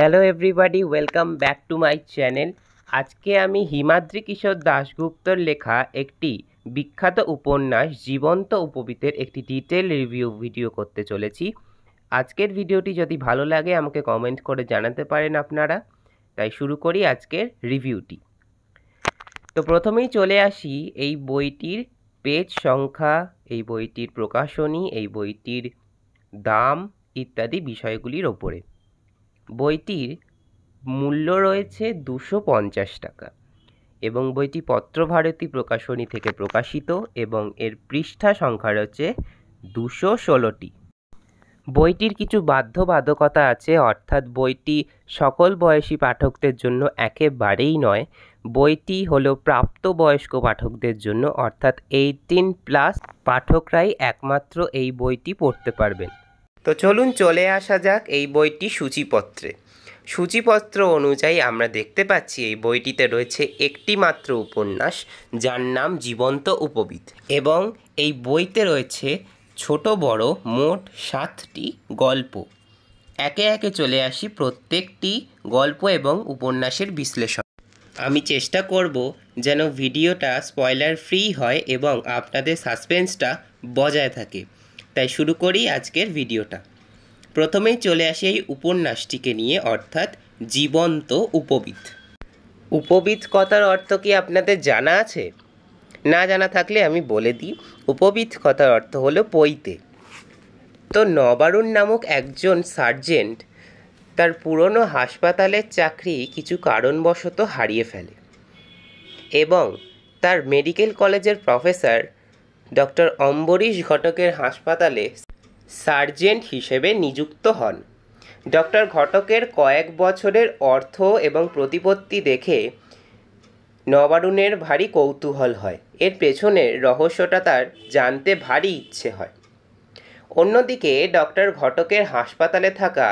hello everybody welcome back to my channel আজকে আমি হিমাদ্রি কিশোর দাশগুপ্তর লেখা একটি বিখ্যাত উপন্যাস জীবন্ত উপবীতের একটি ডিটেল রিভিউ ভিডিও করতে চলেছি আজকের ভিডিওটি যদি ভালো লাগে আমাকে কমেন্ট করে জানাতে পারেন আপনারা তাই শুরু করি আজকের রিভিউটি তো প্রথমেই চলে আসি এই বইটির পেজ সংখ্যা এই বইটির প্রকাশনী এই বইটির দাম ইত্যাদি বিষয়গুলির ওপরে বইটির মূল্য রয়েছে দুশো পঞ্চাশ টাকা এবং বইটি পত্রভারতী প্রকাশনী থেকে প্রকাশিত এবং এর পৃষ্ঠা সংখ্যা রয়েছে দুশো ষোলোটি বইটির কিছু বাধ্যবাধকতা আছে অর্থাৎ বইটি সকল বয়সী পাঠকদের জন্য একেবারেই নয় বইটি হলো প্রাপ্তবয়স্ক পাঠকদের জন্য অর্থাৎ এইটিন প্লাস পাঠকরাই একমাত্র এই বইটি পড়তে পারবেন তো চলুন চলে আসা যাক এই বইটি সূচিপত্রে সূচিপত্র অনুযায়ী আমরা দেখতে পাচ্ছি এই বইটিতে রয়েছে একটি মাত্র উপন্যাস যার নাম জীবন্ত উপবিদ এবং এই বইতে রয়েছে ছোট বড় মোট সাতটি গল্প একে একে চলে আসি প্রত্যেকটি গল্প এবং উপন্যাসের বিশ্লেষণ আমি চেষ্টা করব যেন ভিডিওটা স্পয়লার ফ্রি হয় এবং আপনাদের সাসপেন্সটা বজায় থাকে তাই শুরু করি আজকের ভিডিওটা প্রথমেই চলে আসি এই উপন্যাসটিকে নিয়ে অর্থাৎ জীবন্ত উপবিদ উপবিদ কথার অর্থ কি আপনাদের জানা আছে না জানা থাকলে আমি বলে দিই উপবিদ কথার অর্থ হলো পৈতে তো নবারুণ নামক একজন সার্জেন্ট তার পুরনো হাসপাতালের চাকরি কিছু কারণবশত হারিয়ে ফেলে এবং তার মেডিকেল কলেজের প্রফেসর ডক্টর অম্বরীশ ঘটকের হাসপাতালে সার্জেন্ট হিসেবে নিযুক্ত হন ডক্টর ঘটকের কয়েক বছরের অর্থ এবং প্রতিপত্তি দেখে নবারুণের ভারী কৌতূহল হয় এর পেছনে রহস্যটা তার জানতে ভারী ইচ্ছে হয় অন্যদিকে ডক্টর ঘটকের হাসপাতালে থাকা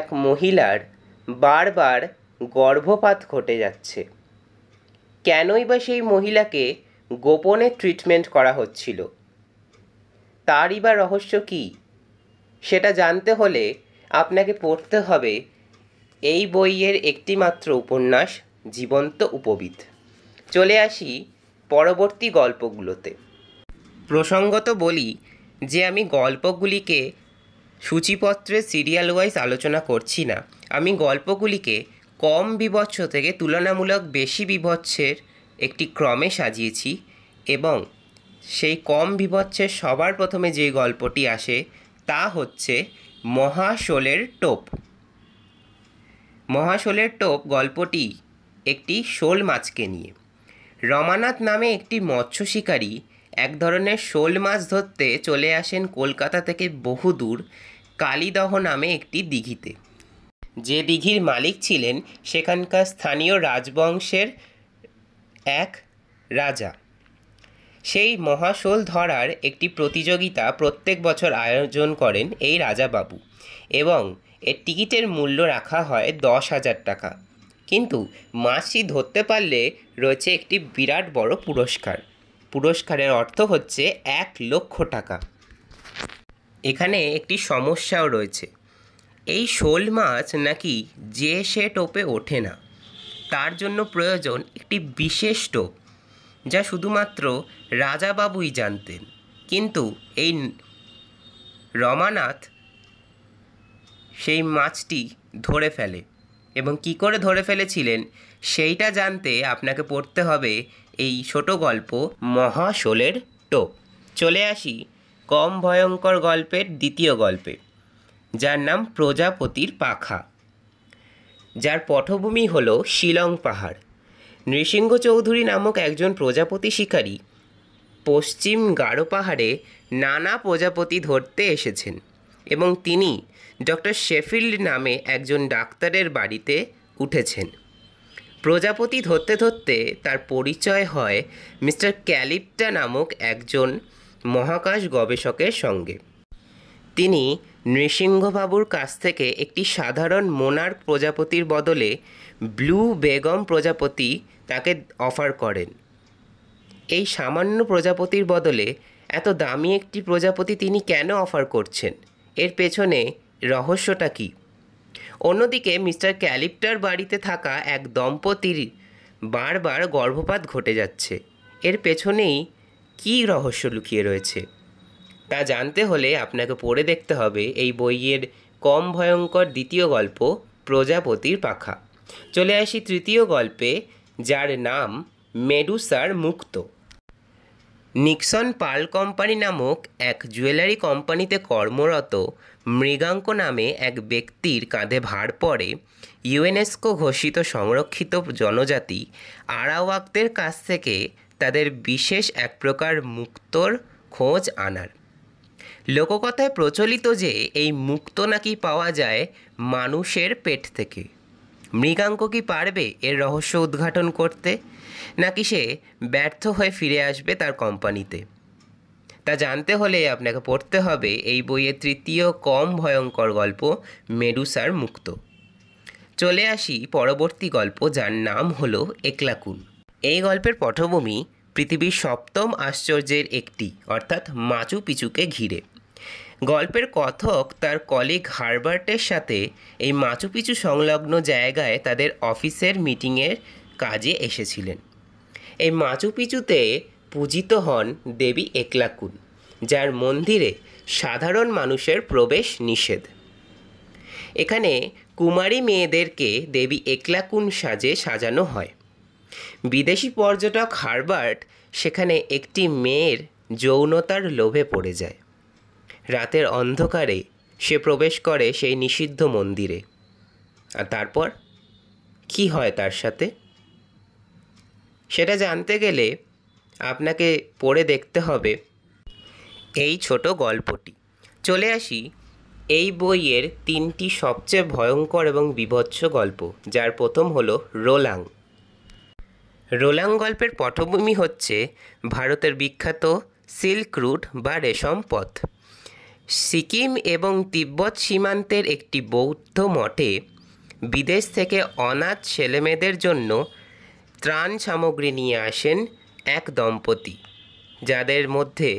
এক মহিলার বারবার গর্ভপাত ঘটে যাচ্ছে কেনই বা সেই মহিলাকে গোপনে ট্রিটমেন্ট করা হচ্ছিল তারই বা রহস্য কী সেটা জানতে হলে আপনাকে পড়তে হবে এই বইয়ের একটিমাত্র উপন্যাস জীবন্ত উপবিদ চলে আসি পরবর্তী গল্পগুলোতে প্রসঙ্গত বলি যে আমি গল্পগুলিকে সূচিপত্রে সিরিয়াল ওয়াইজ আলোচনা করছি না আমি গল্পগুলিকে কম বিভৎস থেকে তুলনামূলক বেশি বিভৎসের একটি ক্রমে সাজিয়েছি এবং সেই কম বিভৎসের সবার প্রথমে যে গল্পটি আসে তা হচ্ছে মহাশোলের টোপ মহাশোলের টোপ গল্পটি একটি শোল মাছকে নিয়ে রমানাথ নামে একটি মৎস্য শিকারী এক ধরনের শোল মাছ ধরতে চলে আসেন কলকাতা থেকে বহুদূর কালীদহ নামে একটি দিঘিতে যে দিঘির মালিক ছিলেন সেখানকার স্থানীয় রাজবংশের এক রাজা সেই মহাশোল ধরার একটি প্রতিযোগিতা প্রত্যেক বছর আয়োজন করেন এই রাজাবাবু এবং এর টিকিটের মূল্য রাখা হয় দশ হাজার টাকা কিন্তু মাছটি ধরতে পারলে রয়েছে একটি বিরাট বড় পুরস্কার পুরস্কারের অর্থ হচ্ছে এক লক্ষ টাকা এখানে একটি সমস্যাও রয়েছে এই শোল মাছ নাকি যে সে টোপে ওঠে না তার জন্য প্রয়োজন একটি বিশেষ টোপ যা শুধুমাত্র রাজাবাবুই জানতেন কিন্তু এই রমানাথ সেই মাছটি ধরে ফেলে এবং কি করে ধরে ফেলেছিলেন সেইটা জানতে আপনাকে পড়তে হবে এই ছোট গল্প মহাশোলের টোপ চলে আসি কম ভয়ঙ্কর গল্পের দ্বিতীয় গল্পে যার নাম প্রজাপতির পাখা যার পটভূমি হল শিলং পাহাড় নৃসিংহ চৌধুরী নামক একজন প্রজাপতি শিকারী পশ্চিম গারো পাহাড়ে নানা প্রজাপতি ধরতে এসেছেন এবং তিনি ডক্টর শেফিল্ড নামে একজন ডাক্তারের বাড়িতে উঠেছেন প্রজাপতি ধরতে ধরতে তার পরিচয় হয় মিস্টার ক্যালিপ্টা নামক একজন মহাকাশ গবেষকের সঙ্গে তিনি নৃসিংহবাবুর কাছ থেকে একটি সাধারণ মোনার প্রজাপতির বদলে ব্লু বেগম প্রজাপতি তাকে অফার করেন এই সামান্য প্রজাপতির বদলে এত দামি একটি প্রজাপতি তিনি কেন অফার করছেন এর পেছনে রহস্যটা কী অন্যদিকে মিস্টার ক্যালিপ্টার বাড়িতে থাকা এক দম্পতির বারবার গর্ভপাত ঘটে যাচ্ছে এর পেছনেই কী রহস্য লুকিয়ে রয়েছে তা জানতে হলে আপনাকে পড়ে দেখতে হবে এই বইয়ের কম ভয়ঙ্কর দ্বিতীয় গল্প প্রজাপতির পাখা চলে আসি তৃতীয় গল্পে যার নাম মেডুসার মুক্ত নিক্সন পাল কোম্পানি নামক এক জুয়েলারি কোম্পানিতে কর্মরত মৃগাঙ্ক নামে এক ব্যক্তির কাঁধে ভার পড়ে ইউএনএসকো ঘোষিত সংরক্ষিত জনজাতি আরাওয়াকদের কাছ থেকে তাদের বিশেষ এক প্রকার মুক্তর খোঁজ আনার লোককথায় প্রচলিত যে এই মুক্ত নাকি পাওয়া যায় মানুষের পেট থেকে মৃগাঙ্ক কি পারবে এর রহস্য উদ্ঘাটন করতে নাকি সে ব্যর্থ হয়ে ফিরে আসবে তার কোম্পানিতে তা জানতে হলে আপনাকে পড়তে হবে এই বইয়ের তৃতীয় কম ভয়ঙ্কর গল্প মেডুসার মুক্ত চলে আসি পরবর্তী গল্প যার নাম হলো একলাকুন এই গল্পের পটভূমি পৃথিবীর সপ্তম আশ্চর্যের একটি অর্থাৎ মাচু পিচুকে ঘিরে গল্পের কথক তার কলিগ হারবার্টের সাথে এই মাচুপিচু সংলগ্ন জায়গায় তাদের অফিসের মিটিংয়ের কাজে এসেছিলেন এই মাচুপিচুতে পূজিত হন দেবী একলাকুন যার মন্দিরে সাধারণ মানুষের প্রবেশ নিষেধ এখানে কুমারী মেয়েদেরকে দেবী একলাকুন সাজে সাজানো হয় বিদেশি পর্যটক হারবার্ট সেখানে একটি মেয়ের যৌনতার লোভে পড়ে যায় রাতের অন্ধকারে সে প্রবেশ করে সেই নিষিদ্ধ মন্দিরে আর তারপর কি হয় তার সাথে সেটা জানতে গেলে আপনাকে পড়ে দেখতে হবে এই ছোট গল্পটি চলে আসি এই বইয়ের তিনটি সবচেয়ে ভয়ঙ্কর এবং বিভৎস গল্প যার প্রথম হলো রোলাং রোলাং গল্পের পটভূমি হচ্ছে ভারতের বিখ্যাত সিল্ক রুট বা রেশম পথ সিকিম এবং তিব্বত সীমান্তের একটি বৌদ্ধ মঠে বিদেশ থেকে অনাথ ছেলেমেয়েদের জন্য ত্রাণ সামগ্রী নিয়ে আসেন এক দম্পতি যাদের মধ্যে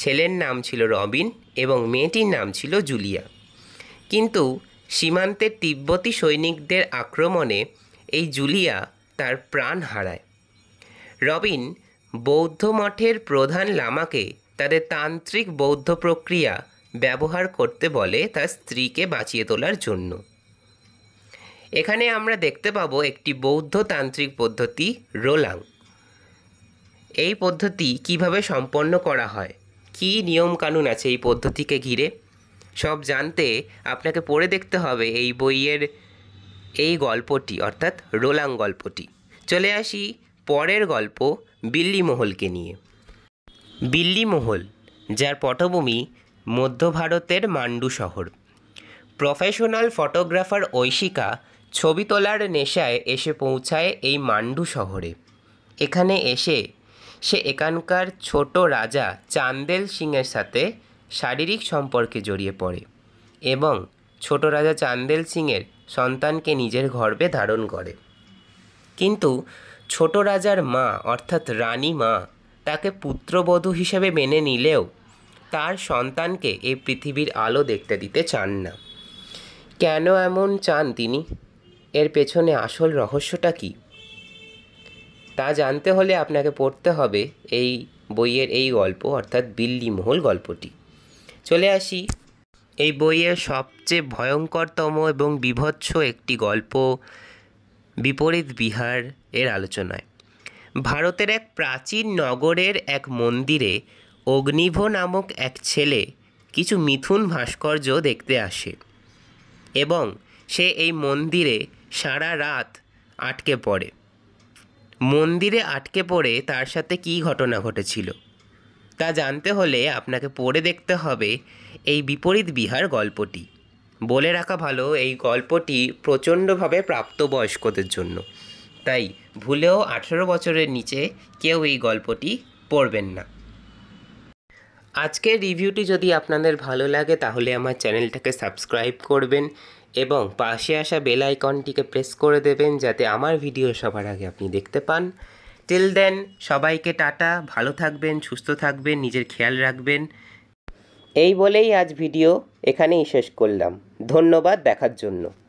ছেলের নাম ছিল রবিন এবং মেয়েটির নাম ছিল জুলিয়া কিন্তু সীমান্তের তিব্বতী সৈনিকদের আক্রমণে এই জুলিয়া তার প্রাণ হারায় রবিন বৌদ্ধ মঠের প্রধান লামাকে তাদের তান্ত্রিক বৌদ্ধ প্রক্রিয়া ব্যবহার করতে বলে তার স্ত্রীকে বাঁচিয়ে তোলার জন্য এখানে আমরা দেখতে পাব একটি বৌদ্ধ তান্ত্রিক পদ্ধতি রোলাং এই পদ্ধতি কিভাবে সম্পন্ন করা হয় কি নিয়মকানুন আছে এই পদ্ধতিকে ঘিরে সব জানতে আপনাকে পড়ে দেখতে হবে এই বইয়ের এই গল্পটি অর্থাৎ রোলাং গল্পটি চলে আসি পরের গল্প বিল্লি মহলকে নিয়ে বিল্লি মহল যার পটভূমি মধ্য ভারতের মান্ডু শহর প্রফেশনাল ফটোগ্রাফার ঐশিকা ছবি তোলার নেশায় এসে পৌঁছায় এই মান্ডু শহরে এখানে এসে সে এখানকার ছোট রাজা চান্দেল সিংয়ের সাথে শারীরিক সম্পর্কে জড়িয়ে পড়ে এবং ছোট রাজা চান্দেল সিংয়ের সন্তানকে নিজের গর্বে ধারণ করে কিন্তু ছোট রাজার মা অর্থাৎ রানী মা তাকে পুত্রবধূ হিসেবে মেনে নিলেও তার সন্তানকে এ পৃথিবীর আলো দেখতে দিতে চান না কেন এমন চান তিনি এর পেছনে আসল রহস্যটা কী তা জানতে হলে আপনাকে পড়তে হবে এই বইয়ের এই গল্প অর্থাৎ বিল্লি মহল গল্পটি চলে আসি এই বইয়ের সবচেয়ে ভয়ঙ্করতম এবং বিভৎস একটি গল্প বিপরীত বিহার এর আলোচনায় ভারতের এক প্রাচীন নগরের এক মন্দিরে অগ্নিভ নামক এক ছেলে কিছু মিথুন ভাস্কর্য দেখতে আসে এবং সে এই মন্দিরে সারা রাত আটকে পড়ে মন্দিরে আটকে পড়ে তার সাথে কি ঘটনা ঘটেছিল তা জানতে হলে আপনাকে পড়ে দেখতে হবে এই বিপরীত বিহার গল্পটি বলে রাখা ভালো এই গল্পটি প্রচণ্ডভাবে প্রাপ্তবয়স্কদের জন্য তাই ভুলেও আঠেরো বছরের নিচে কেউ এই গল্পটি পড়বেন না আজকের রিভিউটি যদি আপনাদের ভালো লাগে তাহলে আমার চ্যানেলটাকে সাবস্ক্রাইব করবেন এবং পাশে আসা বেল আইকনটিকে প্রেস করে দেবেন যাতে আমার ভিডিও সবার আগে আপনি দেখতে পান টিল দেন সবাইকে টাটা ভালো থাকবেন সুস্থ থাকবেন নিজের খেয়াল রাখবেন এই বলেই আজ ভিডিও এখানেই শেষ করলাম ধন্যবাদ দেখার জন্য